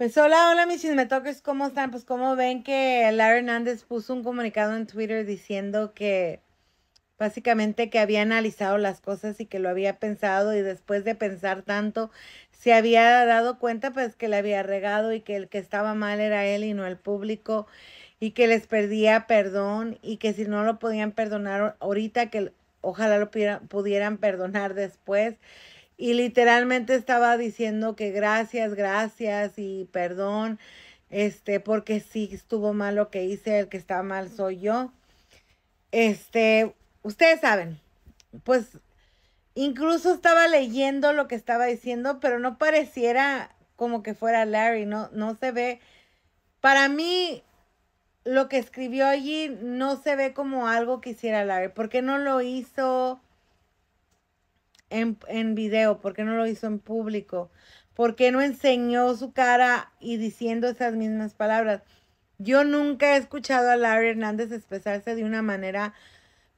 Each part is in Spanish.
Pues hola, hola mis toques, ¿cómo están? Pues como ven que Larry Hernández puso un comunicado en Twitter diciendo que básicamente que había analizado las cosas y que lo había pensado y después de pensar tanto se había dado cuenta pues que le había regado y que el que estaba mal era él y no el público y que les perdía perdón y que si no lo podían perdonar ahorita que ojalá lo pudieran perdonar después y literalmente estaba diciendo que gracias, gracias y perdón, este, porque sí estuvo mal lo que hice, el que está mal soy yo. Este, ustedes saben, pues incluso estaba leyendo lo que estaba diciendo, pero no pareciera como que fuera Larry, no, no se ve. Para mí, lo que escribió allí no se ve como algo que hiciera Larry, porque no lo hizo en, video? ¿Por qué no lo hizo en público? ¿Por qué no enseñó su cara y diciendo esas mismas palabras? Yo nunca he escuchado a Larry Hernández expresarse de una manera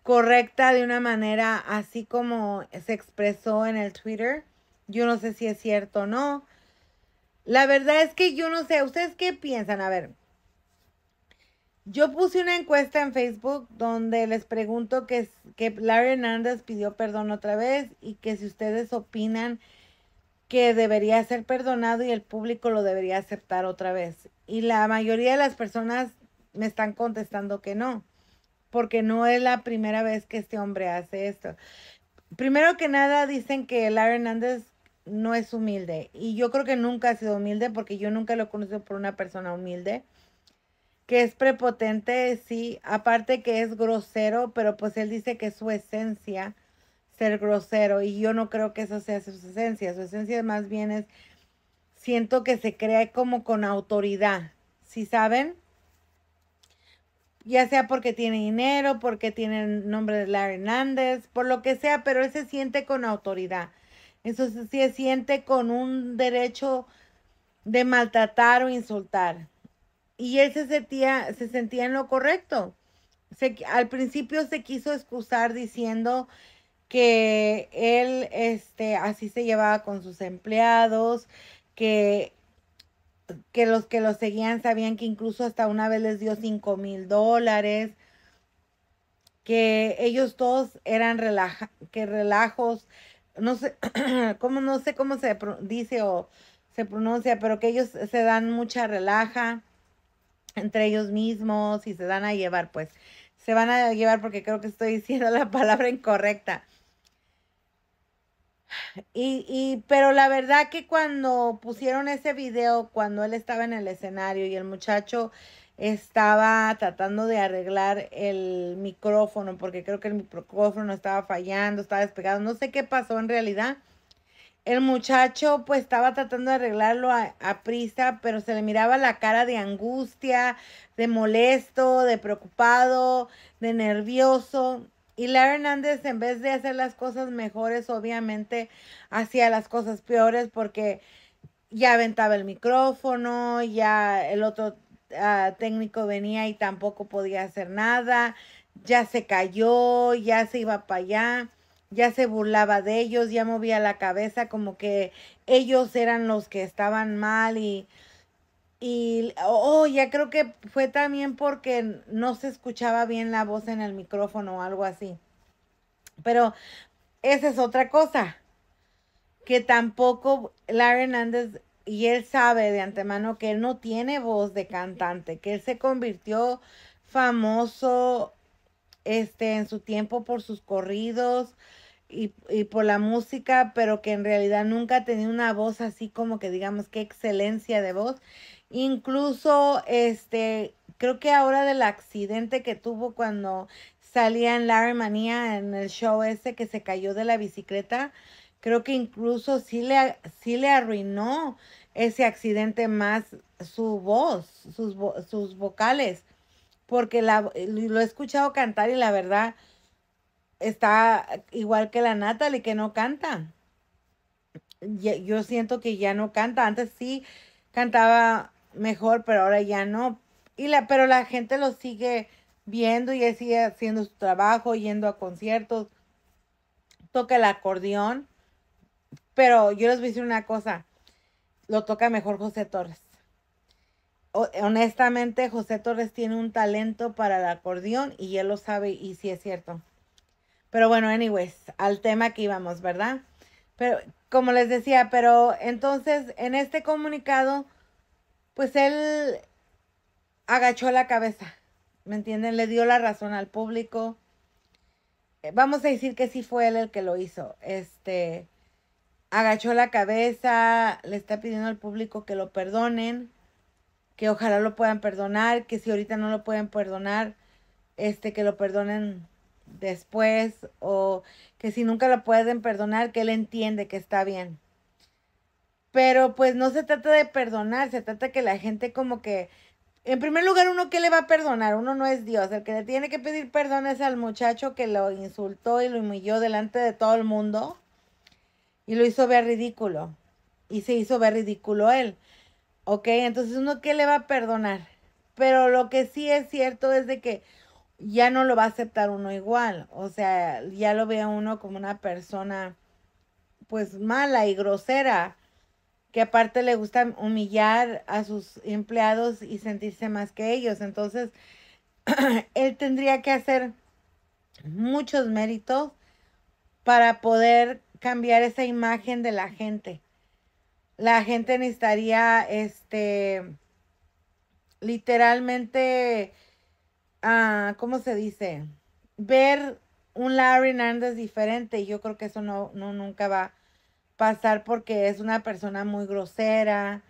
correcta, de una manera así como se expresó en el Twitter. Yo no sé si es cierto o no. La verdad es que yo no sé, ¿ustedes qué piensan? A ver, yo puse una encuesta en Facebook donde les pregunto que, que Larry Hernández pidió perdón otra vez y que si ustedes opinan que debería ser perdonado y el público lo debería aceptar otra vez. Y la mayoría de las personas me están contestando que no, porque no es la primera vez que este hombre hace esto. Primero que nada, dicen que Larry Hernández no es humilde y yo creo que nunca ha sido humilde porque yo nunca lo he conocido por una persona humilde que es prepotente, sí, aparte que es grosero, pero pues él dice que es su esencia ser grosero y yo no creo que eso sea su esencia, su esencia más bien es, siento que se crea como con autoridad, ¿sí saben? Ya sea porque tiene dinero, porque tiene el nombre de Larry Hernández, por lo que sea, pero él se siente con autoridad. Entonces se siente con un derecho de maltratar o insultar y él se sentía, se sentía en lo correcto. Se, al principio se quiso excusar diciendo que él este, así se llevaba con sus empleados, que, que los que lo seguían sabían que incluso hasta una vez les dio cinco mil dólares, que ellos todos eran relaja, que relajos, no sé, cómo, no sé cómo se dice o se pronuncia, pero que ellos se dan mucha relaja entre ellos mismos y se van a llevar, pues, se van a llevar porque creo que estoy diciendo la palabra incorrecta. Y, y, pero la verdad que cuando pusieron ese video, cuando él estaba en el escenario y el muchacho estaba tratando de arreglar el micrófono, porque creo que el micrófono estaba fallando, estaba despegado, no sé qué pasó en realidad, el muchacho pues estaba tratando de arreglarlo a, prisa, pero se le miraba la cara de angustia, de molesto, de preocupado, de nervioso. Y Larry Hernández en vez de hacer las cosas mejores, obviamente hacía las cosas peores porque ya aventaba el micrófono, ya el otro ah, técnico venía y tampoco podía hacer nada, ya se cayó, ya se iba para allá ya se burlaba de ellos, ya movía la cabeza como que ellos eran los que estaban mal y, y oh, ya creo que fue también porque no se escuchaba bien la voz en el micrófono o algo así. Pero esa es otra cosa, que tampoco Larry Hernández, y él sabe de antemano que él no tiene voz de cantante, que él se convirtió famoso este en su tiempo por sus corridos, y, por la música, pero que en realidad nunca tenía una voz así como que digamos qué excelencia de voz. Incluso, este, creo que ahora del accidente que tuvo cuando salía en Larry Manía en el show ese que se cayó de la bicicleta, creo que incluso sí le, sí le arruinó ese accidente más su voz, sus, sus vocales, porque lo he escuchado cantar y la verdad está igual que la Natalie, que no canta. Yo siento que ya no canta. Antes sí cantaba mejor, pero ahora ya no. Y la, pero la gente lo sigue viendo y sigue haciendo su trabajo, yendo a conciertos, toca el acordeón. Pero yo les voy a decir una cosa, lo toca mejor José Torres. honestamente, José Torres tiene un talento para el acordeón y él lo sabe y sí es cierto. Pero bueno, anyways, al tema que íbamos, ¿verdad? Pero como les decía, pero entonces en este comunicado, pues él agachó la cabeza, ¿me entienden? Le dio la razón al público. Eh, vamos a decir que sí fue él el que lo hizo. Este agachó la cabeza, le está pidiendo al público que lo perdonen, que ojalá lo puedan perdonar, que si ahorita no lo pueden perdonar, este que lo perdonen después o que si nunca la pueden perdonar, que él entiende que está bien. Pero pues no se trata de perdonar, se trata que la gente como que, en primer lugar, uno que le va a perdonar, uno no es Dios, el que le tiene que pedir perdón es al muchacho que lo insultó y lo humilló delante de todo el mundo y lo hizo ver ridículo y se hizo ver ridículo él. ¿Ok? Entonces uno que le va a perdonar. Pero lo que sí es cierto es de que ya no lo va a aceptar uno igual. O sea, ya lo ve a uno como una persona pues mala y grosera, que aparte le gusta humillar a sus empleados y sentirse más que ellos. Entonces, él tendría que hacer muchos méritos para poder cambiar esa imagen de la gente. La gente necesitaría, este, literalmente Ah, ¿cómo se dice? Ver un Larry Hernández diferente. Yo creo que eso no, nunca va a pasar porque es una persona muy grosera,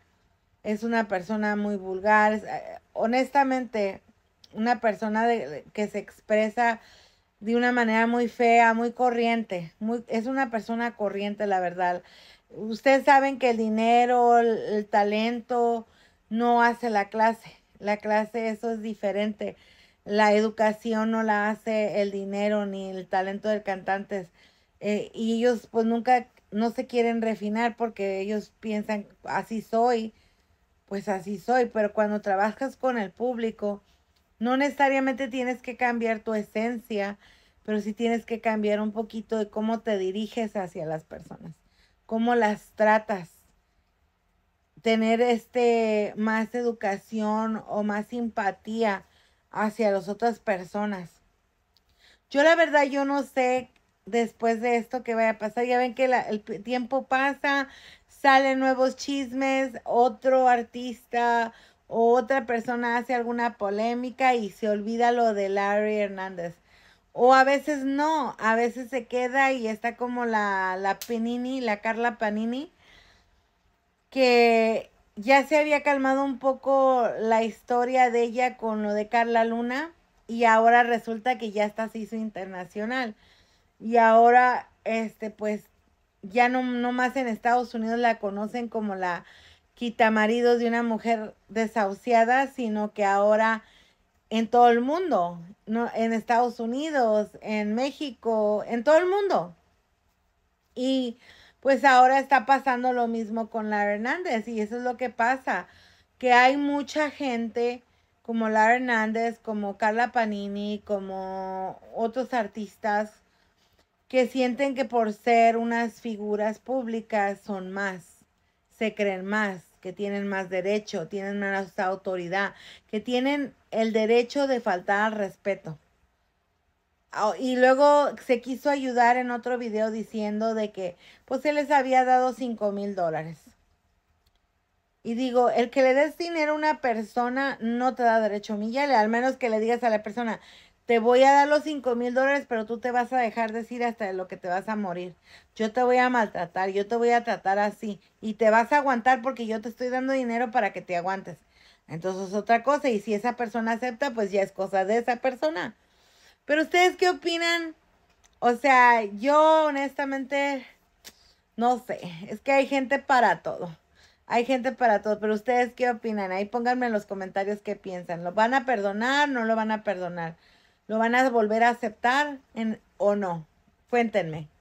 es una persona muy vulgar. Eh, honestamente, una persona que se expresa de una manera muy fea, muy corriente. es una persona corriente, la verdad. Ustedes saben que el dinero, el talento, no hace la clase. La clase, eso es diferente la educación no la hace el dinero ni el talento del cantante. Eh, y ellos pues nunca, no se quieren refinar porque ellos piensan, así soy, pues así soy. Pero cuando trabajas con el público, no necesariamente tienes que cambiar tu esencia, pero sí tienes que cambiar un poquito de cómo te diriges hacia las personas, cómo las tratas. Tener este más educación o más simpatía hacia las otras personas. Yo la verdad, yo no sé después de esto qué vaya a pasar. Ya ven que el tiempo pasa, salen nuevos chismes, otro artista o otra persona hace alguna polémica y se olvida lo de Larry Hernández. O a veces no, a veces se queda y está como la, la Panini, la Carla Panini, que ya se había calmado un poco la historia de ella con lo de Carla Luna y ahora resulta que ya está se hizo internacional. Y ahora, este, pues, ya no, no más en Estados Unidos la conocen como la quitamaridos de una mujer desahuciada, sino que ahora en todo el mundo, ¿no? en Estados Unidos, en México, en todo el mundo. Y pues ahora está pasando lo mismo con la Hernández y eso es lo que pasa, que hay mucha gente como la Hernández, como Carla Panini, como otros artistas que sienten que por ser unas figuras públicas son más, se creen más, que tienen más derecho, tienen más autoridad, que tienen el derecho de faltar al respeto. Oh, y luego se quiso ayudar en otro video diciendo de que pues él les había dado cinco mil dólares. Y digo, el que le des dinero a una persona no te da derecho a humillarle, al menos que le digas a la persona, te voy a dar los cinco mil dólares, pero tú te vas a dejar decir hasta lo que te vas a morir. Yo te voy a maltratar, yo te voy a tratar así y te vas a aguantar porque yo te estoy dando dinero para que te aguantes. Entonces otra cosa, y si esa persona acepta, pues ya es cosa de esa persona. Pero ustedes qué opinan? O sea, yo honestamente no sé. Es que hay gente para todo. Hay gente para todo. Pero ustedes qué opinan? Ahí pónganme en los comentarios qué piensan. ¿Lo van a perdonar? ¿No lo van a perdonar? ¿Lo van a volver a aceptar en, o no? Cuéntenme.